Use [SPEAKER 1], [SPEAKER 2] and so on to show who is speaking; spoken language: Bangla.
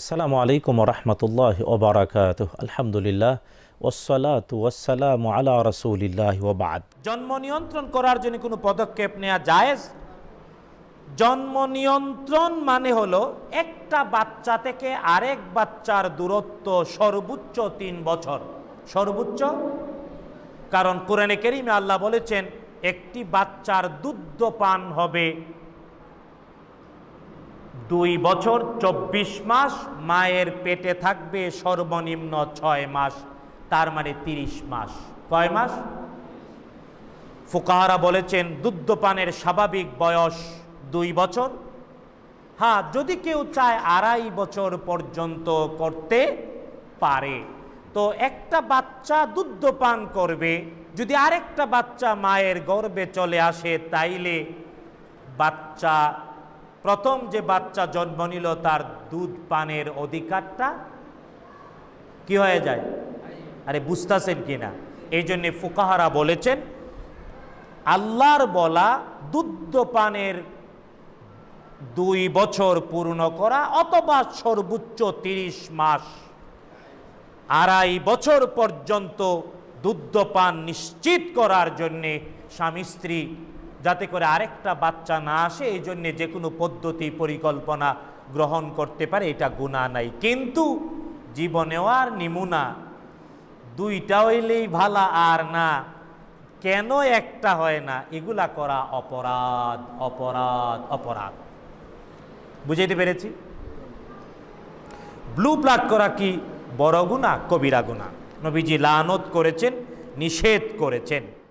[SPEAKER 1] আসসালামু আলাইকুম রহমতুল্লাহ ওবরাকাত আলহামদুলিল্লাহ ওসালাম আল্লাহ আলা রসুলিল্লাহ ওবাদ জন্ম নিয়ন্ত্রণ করার জন্য কোনো পদক্ষেপ নেওয়া জায়েজ জন্ম নিয়ন্ত্রণ মানে হলো একটা বাচ্চা থেকে আরেক বাচ্চার দূরত্ব সর্বোচ্চ তিন বছর সর্বোচ্চ কারণ কোরআনে কেরিমে আল্লাহ বলেছেন একটি বাচ্চার দুধ পান হবে দুই বছর চব্বিশ মাস মায়ের পেটে থাকবে সর্বনিম্ন ছয় মাস তার মানে তিরিশ মাস কয় মাস ফুকাহারা বলেছেন দুগ্ধপানের স্বাভাবিক বয়স দুই বছর হ্যাঁ যদি কেউ চায় আড়াই বছর পর্যন্ত করতে পারে তো একটা বাচ্চা দুগ্ধপান করবে যদি আরেকটা বাচ্চা মায়ের গর্বে চলে আসে তাইলে বাচ্চা প্রথম যে বাচ্চা জন্ম নিল তার দুধ পানের অধিকারটা কি হয়ে যায় আরে বুঝতেছেন কি না এই জন্যে ফুকাহারা বলেছেন আল্লাহর বলা দুধ পানের দুই বছর পূর্ণ করা অথবা সর্বোচ্চ ৩০ মাস আড়াই বছর পর্যন্ত দুধ পান নিশ্চিত করার জন্যে স্বামী স্ত্রী যাতে করে আরেকটা বাচ্চা না আসে এই জন্যে যে কোনো পদ্ধতি পরিকল্পনা গ্রহণ করতে পারে এটা গুণা নাই কিন্তু জীবনেও আর নিমুনা দুইটা হইলেই ভালা আর না কেন একটা হয় না এগুলা করা অপরাধ অপরাধ অপরাধ বুঝাইতে পেরেছি ব্লু প্লাক করা কি বড় গুণা কবিরা গুণা নবীজি লানত করেছেন নিষেধ করেছেন